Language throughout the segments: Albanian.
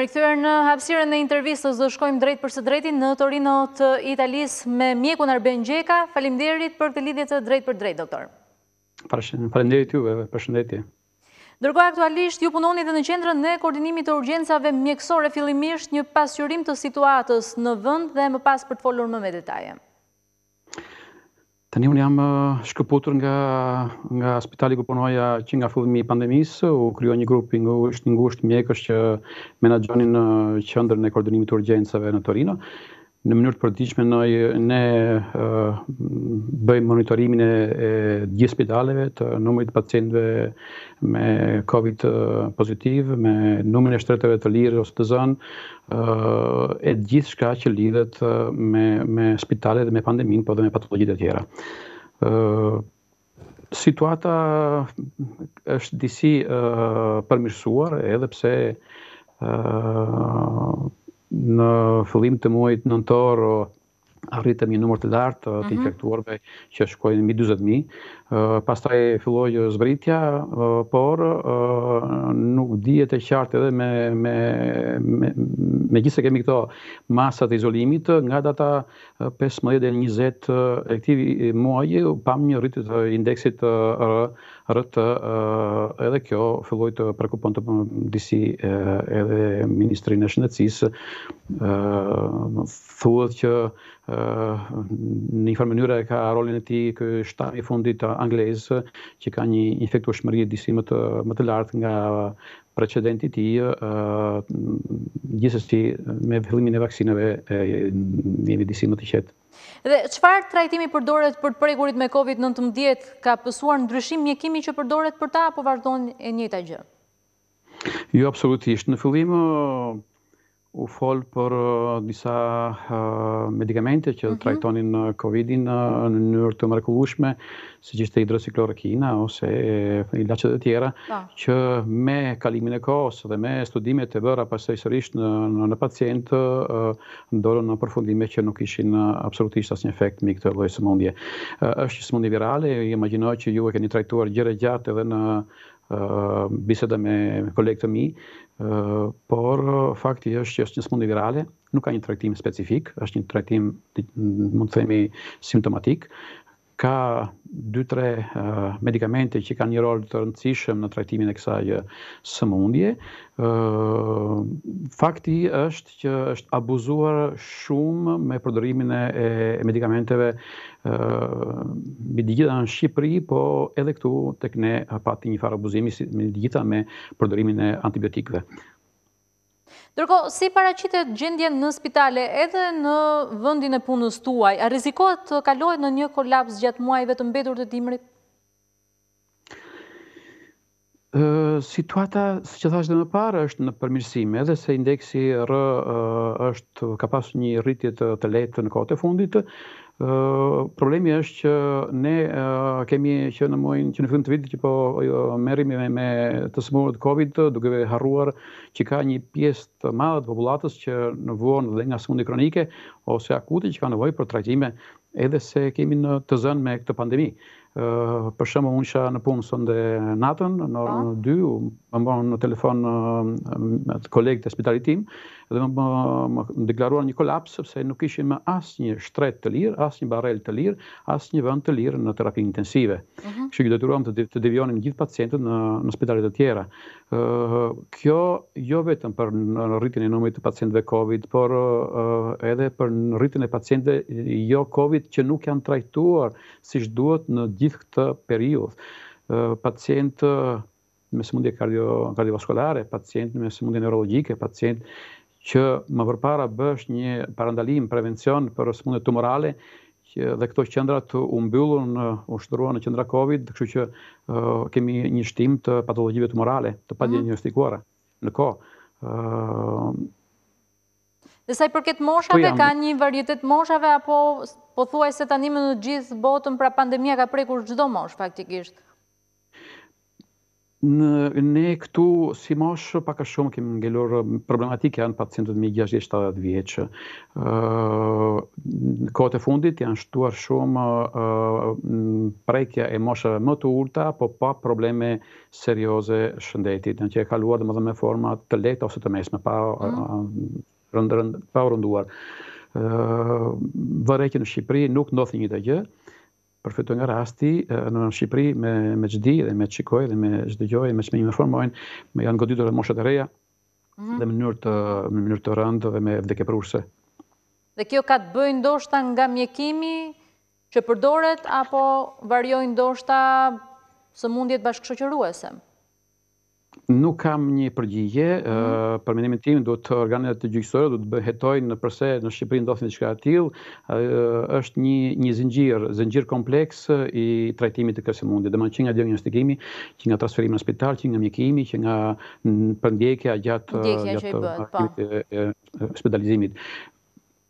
Mëri këtërë në hapsire e intervjistës dhe shkojmë drejt për së drejti në Torino të Italis me Mjekun Arben Gjeka, falimderit për të lidhjet të drejt për drejt, doktor. Falimderit juve, për shëndetje. Dërgoj aktualisht ju punonit dhe në qendrën në koordinimit të urgjensave mjekësore, fillimisht një pasjurim të situatës në vënd dhe më pas për të folur më me detaje. Të unë jam eh, shkëputur nga, nga spitali ku punoja që nga fëllimi i pandemisë, u kryo një grupi nga është një ngusht mjekës që menagjonin në eh, qëndër në koordinimit urgjensëve në Torino në mënyrë të përditshme ne bëjmë monitorimin e gjithë spitaleve të numrit të pacientëve me covid pozitiv, me numrin e shtretëve të lirë ose të zënë, e gjithë shka që lidhet me me spitalet dhe me pandeminë, por dhe me patologjitë e tjera. ë Situata është disi uh, përmirësuar, edhe pse uh, në fillim të muajit nëntor o arritëm një numër të lartë të mhm. infektuarve që shkojnë mbi 20.000. Pastaj taj fillojë zbritja, por nuk dihet e qartë edhe me gjithë se kemi këto masat e izolimit, nga data 15 e 20 e këti muajë, pam një rritë të indeksit rëtë, edhe kjo filloi të prekupon të disi edhe Ministrinë e Shëndecisë, thuët që në një farë mënyrë ka rolin e tij ky shtat i fundit të Anglisë që ka një infektueshmëri disi më të më të lartë nga precedenti i tij gjithsesi me vëllimin e vaksinave jemi disi më të qet. Dhe çfarë trajtimi përdoret për të prekurit me Covid-19 ka pësuar ndryshim mjekimi që përdoret për ta apo vazhdon e njëjta gjë? Jo, absolutisht. Në fillim, U folë për njësa uh, uh, medikamente që mhm. trajtonin uh, Covid-in në mënyrë njërë të mrekullueshme, si ishte të ose ilacet e tjera, po. që me kalimin e kohës dhe me studimet e bëra sërish në pacientë, ndorën në përfundime që nuk ishin absolutisht asë një efekt me këtë dhe sëmundje. Êshtë sëmundje virale, i imaginoj që ju e keni trajtuar gjere gjatë edhe në, biseda me kolegë të mi, por fakti është që është një smundje virale, nuk ka një trajtim specifik, është një trajtim mund të themi simptomatik, ka 2-3 uh, medikamente që kanë një rol të rëndësishëm në trajtimin e kësaj sëmundje. Uh, fakti është që është abuzuar shumë me përdorimin e, e medikamenteve uh, me digjita në Shqipëri, po edhe këtu tek ne pati një farë abuzimi si, me digjita me përdorimin e antibiotikëve. Dërko, si paracitet gjendje në spitale edhe në vëndin e punës tuaj, a rizikohet të kalohet në një kolaps gjatë muajve të mbetur të dimrit? Situata, së që thashtë dhe në parë, është në përmirësime, edhe se indeksi rë është ka pasë një rritjet të letë në kote fundit, problemi është që ne kemi që në mojnë që në fund të vitit që po merimi me, me të smurët Covid, duke harruar që ka një pjesë të madhe të popullatës që në vuon dhe nga sëmundje kronike ose akute që ka nevojë për trajtime edhe se kemi në të zënë me këtë pandemi. për shembull unë isha në punë sënde natën në orën 2, po. më mban në telefon me kolegët e spitalit tim, dhe më, deklaruar një kolaps sepse nuk ishim asë asnjë shtret të lirë, asnjë barrel të lirë, asnjë vend të lirë në terapi intensive. Mhm. Kështu që detyruam të, të devionim gjithë pacientët në në spitalet e tjera. kjo jo vetëm për në rritjen e numrit të pacientëve COVID, por edhe për në rritjen e pacientëve jo COVID që nuk janë trajtuar siç duhet në gjithë këtë periudhë. pacientë me sëmundje mundje kardiovaskulare, pacientë me sëmundje neurologike, pacientë që më përpara bësh një parandalim, prevencion për smundet tumorale, që dhe këto qendra të umbyllun në ushtruan në qendra Covid, kështu që kemi një shtim të patologjive tumorale të mhm. padiagnostikuara mm në kohë. dhe sa i përket moshave, ka një varietet moshave apo po thuaj se tani më në gjithë botën pra pandemia ka prekur çdo mosh faktikisht? ne këtu si moshë pak a shumë kemi ngelur problematike janë pacientët me 60-70 vjeqë. kote fundit janë shtuar shumë uh, prekja e moshëve më të urta, po pa probleme serioze shëndetit, në që e kaluar dhe më dhe me forma të letë ose të mesme, pa, mhm. pa rënduar. Uh, në Shqipëri nuk ndodhë një të gjë, përfitoj nga rasti në në Shqipëri me me çdi dhe me çikoj dhe me çdo dhe me formojnë me janë goditur dhe moshat e reja mm -hmm. dhe në mënyrë të në mënyrë të rëndë dhe me vdekëpërurse. Dhe kjo ka të bëjë ndoshta nga mjekimi që përdoret apo varjojnë ndoshta sëmundjet bashkëshoqëruese. Nuk kam një përgjigje, mhm. për mendimin tim do të organet të gjyqësore do të bëhetojnë në përse në Shqipëri do diçka e tillë, është një një zinxhir, zinxhir kompleks i trajtimit të kësaj mundi, domethënë që nga diagnostikimi, që nga transferimi në spital, që nga mjekimi, që nga përndjekja gjatë gjatë po. hospitalizimit.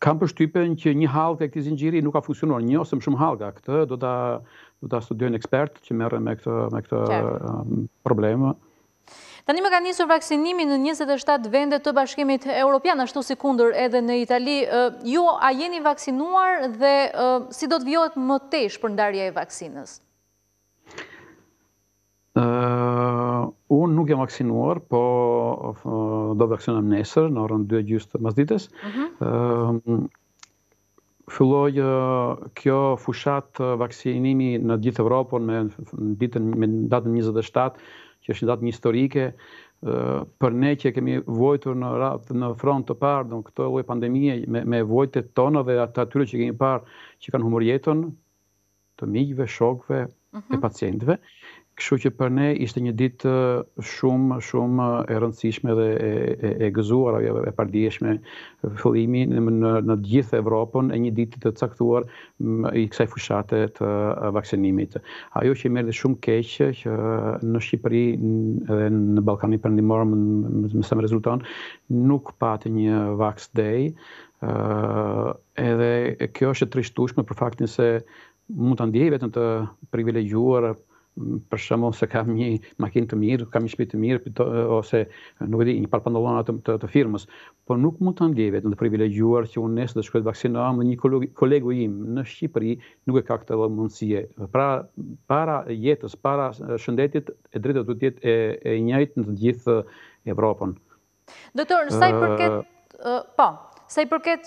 Kam përshtypen që një hallgë e këtij zinxhiri nuk ka funksionuar, një ose më shumë hallga. Këtë do ta do ta ekspertë që merren me këtë me këtë problem. Tanime ka njësur vaksinimi në 27 vende të bashkimit Europian, ashtu si kunder edhe në Itali. Ju, a jeni vaksinuar dhe si do të vjohet më tesh për ndarja e vaksinës? Unë nuk jam vaksinuar, po do vaksinam nesër në orën 2 gjustë mazdites. Mhm. Filloj kjo fushat vaksinimi në gjithë Evropën me datën 27 që është një datë një historike, për ne që kemi vojtur në, rat, në front të parë, në këto e pandemije, me, me vojtet tonë dhe atë atyre që kemi parë që kanë humorjetën jetën, të migjve, shokve, mhm. e pacientve, Kështu që për ne ishte një ditë eh, shumë shumë eh, e rëndësishme dhe e e, e gëzuar apo e pardijshme fillimi në në të gjithë Evropën e një ditë të caktuar mm, i kësaj fushate të eh, vaksinimit. Ajo që më erdhi shumë keq që në Shqipëri dhe në Ballkanin Perëndimor më, më, sa më rezulton nuk patë një Vax Day. ë edhe kjo është e trishtueshme për faktin se mund të ndjehi vetëm të privilegjuar për shkakun se kam një makinë të mirë, kam një shtëpi të mirë ose nuk e di, një par pantallona të, të, të firmës, por nuk mund ta ndjej vetëm të privilegjuar që unë nesër të shkoj të vaksinohem dhe një kolegu, kolegu im në Shqipëri nuk e ka këtë mundësi. Pra para jetës, para shëndetit e drejtë duhet të jetë e, e njëjtë në të gjithë Evropën. Doktor, në sa i përket uh, uh, po, Sa i përket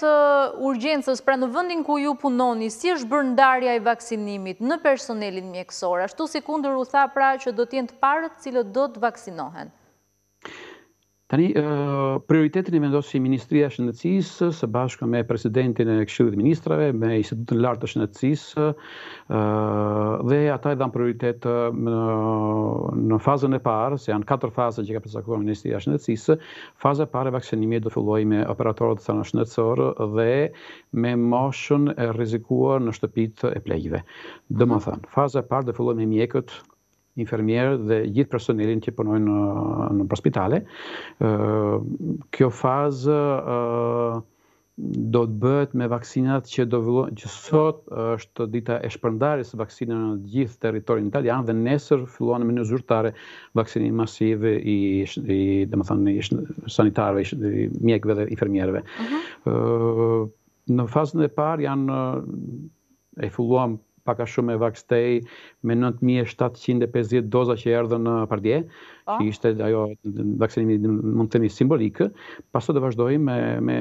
urgjensës, pra në vëndin ku ju punoni, si është bërndarja i vaksinimit në personelin mjekësor, ashtu si kundër u tha pra që do tjenë të parët cilët do të vaksinohen? Tani, prioritetin e vendosë që i Ministria Shëndecis, së bashkë me presidentin e këshirët ministrave, me institutën lartë të shëndecis, dhe ata i dhanë prioritet në fazën e parë, se janë katër fazën që ka përsakua Ministria Shëndecis, faza e parë e vakcinimit dhe filloj me operatorët të sanë shëndecorë dhe me moshën e rizikuar në shtëpit e plejive. Dëmë mhm. thënë, faza e parë dhe filloj me mjekët infermierë dhe gjithë personelin që punojnë uh, në spitale. Uh, kjo fazë uh, do të bëhet me vaksinat që do vëllon, që sot është dita e shpërndarjes së vaksinave në të gjithë territorin italian dhe nesër filluan me në zyrtare vaksinimi masiv i i domethënë i sanitarëve, i mjekëve dhe infermierëve. Ëh mhm. në fazën e parë janë e filluam paka shumë e vakstej me 9750 doza që erdhën në Pardje, po. që ishte ajo vaksinimi mund të themi simbolik, paso do vazhdojmë me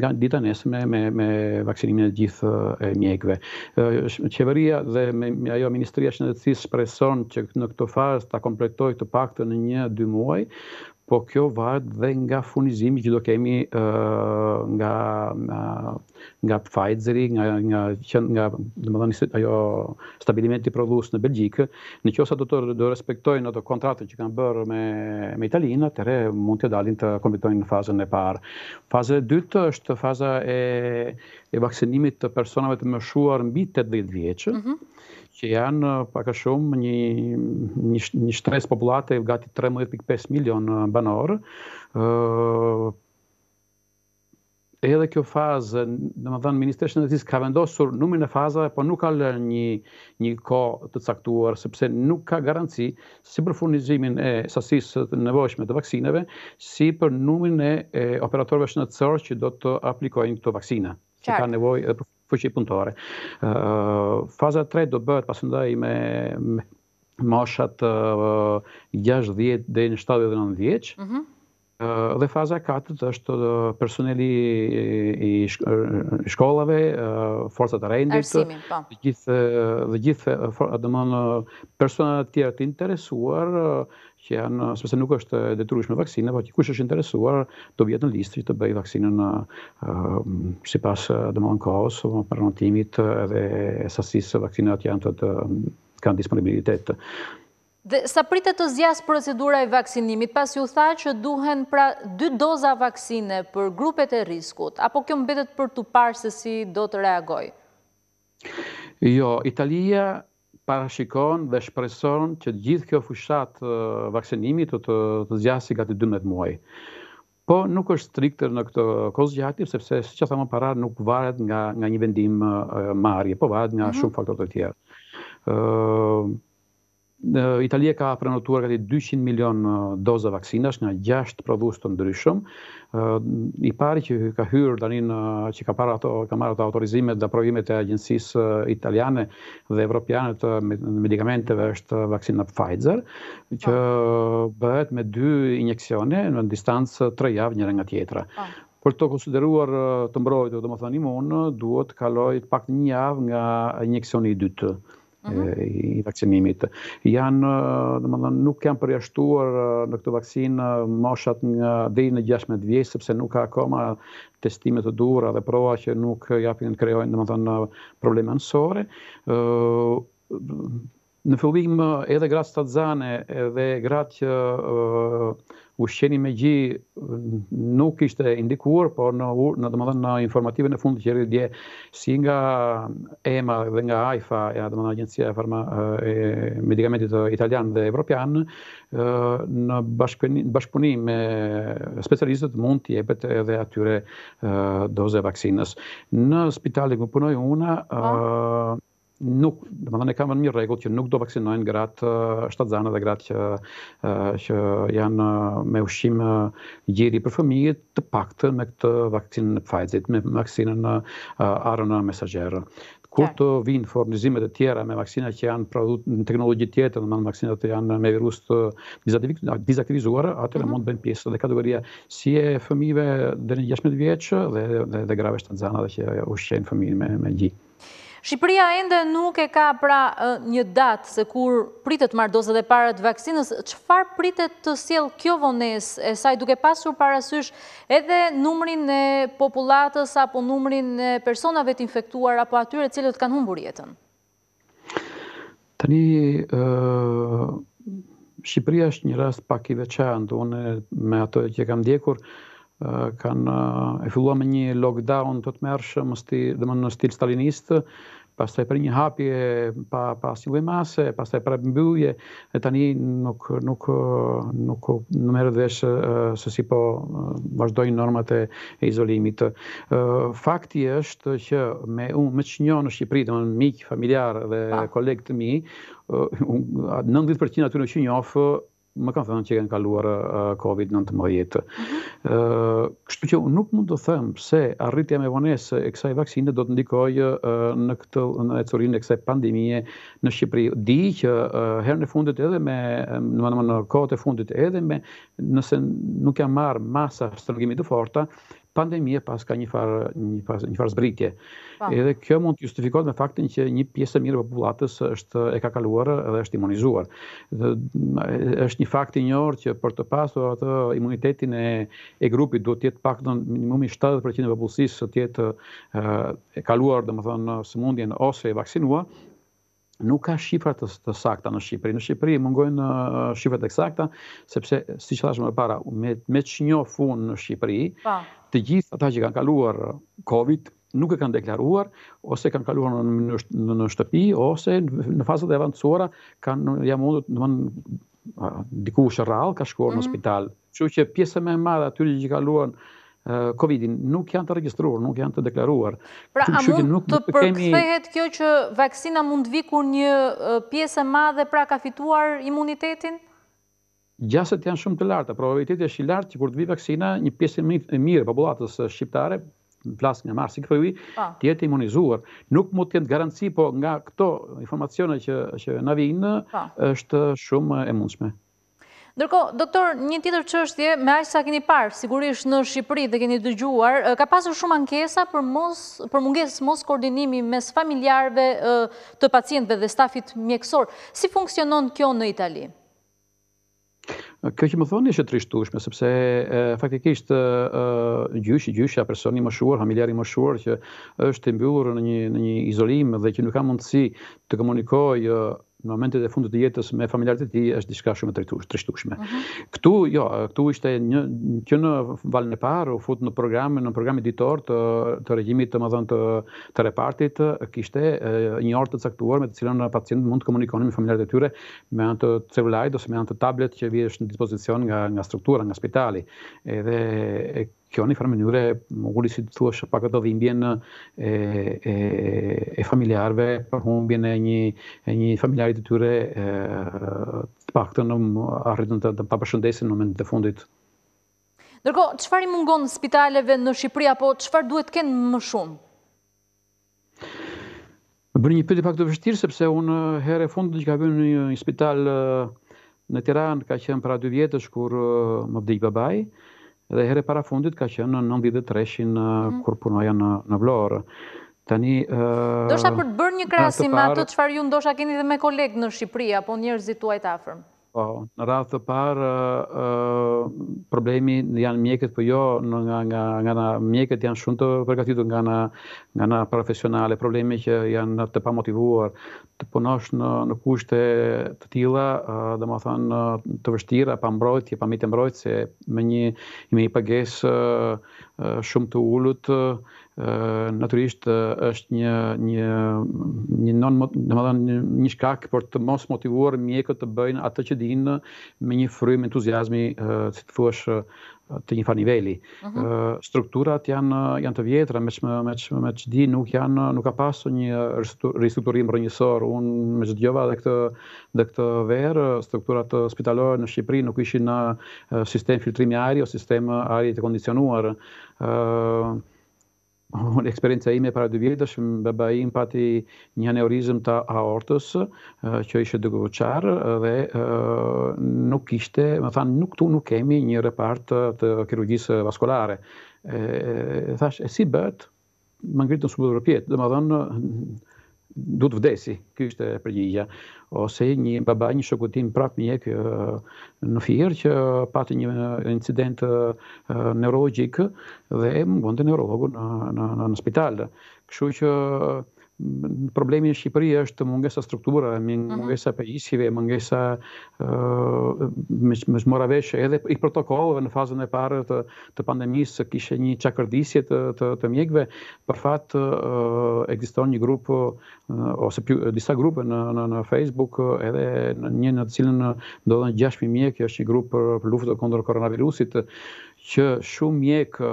nga dita nesër me me vaksinimin e gjithë mjekve. Qeveria dhe ajo ministria e shëndetësisë shpreson që në këtë fazë ta kompletojë të paktën në 1-2 muaj, po kjo varet dhe nga furnizimi që do kemi nga nga Pfizer-i, nga nga që nga domethënë se ajo stabilimenti prodhues në Belgjikë, nëse ato do të do respektojnë ato kontratën që kanë bërë me me Italinë, atëherë mund të dalin të kompetojnë në fazën e parë. Faza e dytë është faza e e vaksinimit të personave të moshuar mbi 80 vjeç. Mhm që janë uh, pak a shumë një, një, një shtres populate gati 13.5 milion uh, banor. Uh, edhe kjo fazë, në më dhënë, Ministrë Shëndetis ka vendosur numin e fazave, po nuk ka lënë një, një ko të caktuar, sepse nuk ka garanci si për furnizimin e sasisë të nevojshme të vaksineve, si për numin e, operatorve shëndetësorë që do të aplikojnë këto vaksina. Që ka nevoj edhe për fuqi punëtore. Uh, faza 3 do bëhet pas ndaj me, me moshat uh, 60 dhe 79 vjeqë, mm dhe faza 4 është personeli i shkollave, forcat e rendit, të po. gjithë, të gjithë, do të personat të tjerë të interesuar që janë, sepse nuk është detyrueshme vaksina, por që kush është interesuar të vjetë në listë të bëjë vaksinën sipas do të më kohos, por në timit edhe sasisë vaksinat janë të, të kanë disponibilitet. Dhe sa pritet të zjas procedura e vaksinimit, pas ju tha që duhen pra dy doza vaksine për grupet e riskut, apo kjo mbetet për të parë se si do të reagoj? Jo, Italia parashikon dhe shpreson që gjithë kjo fushat vaksinimit të të zjasi gati 12 muaj. Po nuk është striktër në këtë kozë gjatë, sepse së që thamë para nuk varet nga një vendim marje, po varet nga mhm. shumë faktor të tjerë. Italia ka prenotuar gati 200 milion doza vaksinash nga 6 prodhues të ndryshëm. I pari që ka hyrë tani në që ka parë ato marrë autorizimet dhe aprovimet e agjencisë italiane dhe evropiane të medikamenteve është vaksina Pfizer, që po. bëhet me dy injeksione në distancë 3 javë njëra nga tjetra. Oh për të konsideruar të mbrojtë, dhe të më thani monë, duhet kaloj pak një javë nga injekcioni i dytë. Mhm. i vakcinimit. Janë, dhe më nuk janë përjashtuar në këtë vaksinë moshat nga dhej në 16 vjesë, sepse nuk ka akoma testime të dura dhe proa që nuk japin të krejojnë, dhe më probleme nësore. Në fillim, edhe gratë statëzane, edhe gratë që u shqeni me gji, nuk ishte indikuar, por në të më dhe në informative në fundë që qërë dje, si nga EMA dhe nga AIFA, ja të më dhe në agencija e medikamentit italian dhe evropian, në bashkëpunim me specialistët mund të jepet edhe atyre doze vaksinës. Në spitalin ku punoj una, po nuk, dhe më dhe ne kamë në mirë regullë që nuk do vaksinojnë gratë shtazane dhe gratë që janë me ushimë gjiri për fëmijit të pakte me këtë vaksinën në Pfizer, me vaksinën në arënë mesajerë. Kur të vinë fornizimet e tjera me vaksina që janë produkt në teknologi tjetë, në manë vaksinat të janë me virus të dizaktivizuar, atër e mhm. mund të bëjnë pjesë dhe kategoria si e fëmijive dhe në 16 vjeqë dhe grave shtazane dhe që ushqenë fëmijin me gjitë. Shqipëria ende nuk e ka pra një datë se kur pritet marrë dozët e parët vaksinës, qëfar pritet të siel kjo vones e saj duke pasur parasysh edhe numrin e populatës apo numrin e personave të infektuar apo atyre cilët kanë humbur jetën? Tani, Shqipëria është një rast pak i veçanë, me ato që kam djekur, kanë e filluar me një lockdown të të mërshëm, dhe më në stil stalinistë, pas taj për një hapje, pa, pa asë një lojë mase, pas taj për e mbyllje, e tani nuk, nuk, nuk, nuk në merë dhe shë së si po vazhdojnë normat e, izolimit. Fakti është që me unë, me që një në Shqipëri, dhe më në mikë, familjarë dhe kolegë të mi, 90% aty në që më kanë thënë që kanë kaluar Covid-19. Ëh, mm -hmm. kështu që nuk mund të them se arritja me vonesë e kësaj vaksine do të ndikojë në këtë në ecurinë e kësaj pandemie në Shqipëri. Di që herën e fundit edhe me, do të në kohët e fundit edhe me, nëse nuk janë marr masa strategjimi të forta, pandemie pas ka një farë një farë një farë zbritje. Pa. Po. Edhe kjo mund të justifikohet me faktin që një pjesë e mirë e popullatës është e ka kaluar dhe është imunizuar. Dhe është një fakt i njohur që për të pasur atë imunitetin e e grupit duhet të jetë paktën minimumi 70% e popullsisë të jetë e kaluar, domethënë sëmundjen ose e vaksinuar nuk ka shifra të, të sakta në Shqipëri. Në Shqipëri mungojnë uh, shifrat e sakta, sepse siç thashmë më para, me me ç'njoh fun në Shqipëri, pa po të gjithë ata që kanë kaluar Covid nuk e kanë deklaruar ose kanë kaluar në në në shtëpi ose në fazat e avancuara kanë ja mund të domthonë diku në ka shkuar në mhm. spital. Kështu që pjesa më e madhe aty që kaluan Covidin nuk janë të regjistruar, nuk janë të deklaruar. Pra a mund të përkthehet kjo që vaksina mund të vi kur një pjesë e madhe pra ka fituar imunitetin? Gjaset janë shumë të larta. Probabiliteti është i lartë që kur të vi vaksina, një pjesë e mirë popullatës shqiptare, flas nga marsi këtë vit, po. të jetë imunizuar. Nuk mund të kemë garanci, po nga këto informacione që që na vijnë, po. është shumë e mundshme. Ndërko, doktor, një tjetër qështje, me ajë sa keni parë, sigurisht në Shqipëri dhe keni dëgjuar, ka pasur shumë ankesa për, mos, për munges mos koordinimi mes familjarve të pacientve dhe stafit mjekësor. Si funksionon kjo në Italië? Kjo që më thoni është e trishtueshme sepse e, faktikisht e, gjyshi gjyshi a personi më shuar, familjar i më shuar që është i mbyllur në një në një izolim dhe që nuk ka mundësi të komunikojë në momentet e fundit të jetës me familjarët e tij është diçka shumë e trishtueshme. Mhm. Ktu jo, këtu ishte një që në valën e parë u fut në program në program editor të të regjimit të mëdhën të të repartit, kishte një orë të caktuar me të cilën pacientët mund të komunikonin me familjarët e tyre me anë të celularit ose me anë të tablet që vihej në dispozicion nga nga struktura nga spitali. Edhe kjo në farë mënyrë mundi si të thuash pak ato dhimbjen e, e familjarve për e një një familjarit të tyre pak të në arritën të, të në moment të fundit. Ndërko, qëfar i mungon spitaleve në Shqipëri, apo qëfar duhet të kënë më shumë? Më bërë një pëti pak të vështirë, sepse unë herë e fundë që ka bërë një spital në Tiranë, ka qenë para 2 vjetës, kur më bëdikë babaj, dhe herë para fundit ka qenë në 93 mm -hmm. kur punoja në në Vlorë. Tani ë Do të për të bërë një krahasim me ato çfarë ju ndoshta keni dhe me kolegë në Shqipëri apo njerëzit tuaj të afërm. Po, në radhë të parë, problemi janë mjekët, po jo, nga, nga, nga na mjekët janë shumë të përgatitur nga na, nga na profesionale, problemi që janë të pa motivuar, të punosh në, kushte të tila, dhe më thënë të vështira, pa mbrojtje, pa mitë mbrojtë, se me një, me një pages shumë të ullut, natyrisht është një një një non domethënë një, një shkak për të mos motivuar mjekët të bëjnë atë që dinë me një frymë entuziazmi si të thuash të një faniveli. Mhm. strukturat janë janë të vjetra, me që me me çdi nuk janë nuk ka pasur një ristrukturim rrënjësor. Un me zgjova edhe këtë dhe këtë ver strukturat të spitalore në Shqipëri nuk ishin në sistem filtrimi ajri ose sistem ajri të kondicionuar. Unë eksperiencë ime para dy vjetë është më bëba i pati një aneurizm të aortës që ishe dëgë vëqarë dhe nuk ishte, më than, nuk tu nuk kemi një repart të kirurgjisë vaskolare. Thash, e si bët, më ngritë në subërë pjetë, dhe më dhënë, du të vdesi, kjo është e përgjigja. Ose një baba, një shëkutin prap një ekë në firë që pati një incident neurologjik dhe e më ngonë të neurologu në spital. Këshu që problemi në Shqipëri është mungesa struktura, mhm. mungesa pejisive, mungesa uh, më shmoraveshe, edhe i protokollëve në fazën e parë të, të pandemisë që kishe një qakërdisje të, të, mjekve, për fat uh, një grupë, ose disa grupe në, në, në Facebook, edhe në një në të cilën do dhe në 6.000 mjek, është një grupë për, luftë të koronavirusit, që shumë mjekë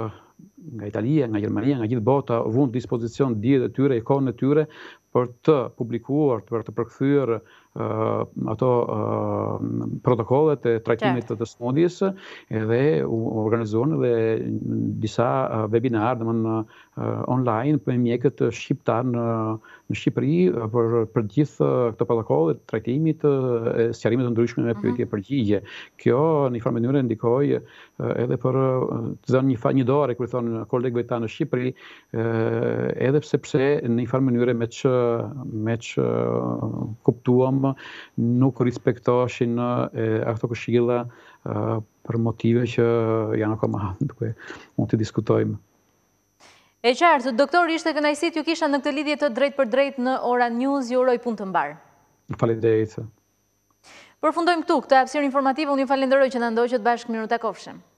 nga Italia, nga Gjermania, nga gjithë bota vund dispozicion ditë të tyre, e kohën e tyre për të publikuar, për të përkthyer ato protokollet e trajtimit të të smodjes edhe u organizuan dhe disa webinar dhe online për mjekët shqiptar në, Shqipëri për, për gjithë këto protokollet trajtimit të sjarimit të ndryshme me mhm. pyetje përgjigje. Kjo një farë mënyre ndikoj edhe për të dhe një, një dore, kërë thonë në kolegëve tanë në Shqipëri, ë edhe sepse në një farë mënyrë me që me që kuptuam nuk respektoheshin ato këshilla për motive që janë akoma duke mund të diskutojmë. E qartë, doktor ishte kënajësit ju kisha në këtë lidhje të drejt për drejt në Ora News, ju uroj punë të mbarë. Falenderit. Përfundojmë këtu këtë hapësirë informative, unë ju falenderoj që na ndoqët bashkë miru të kofshëm.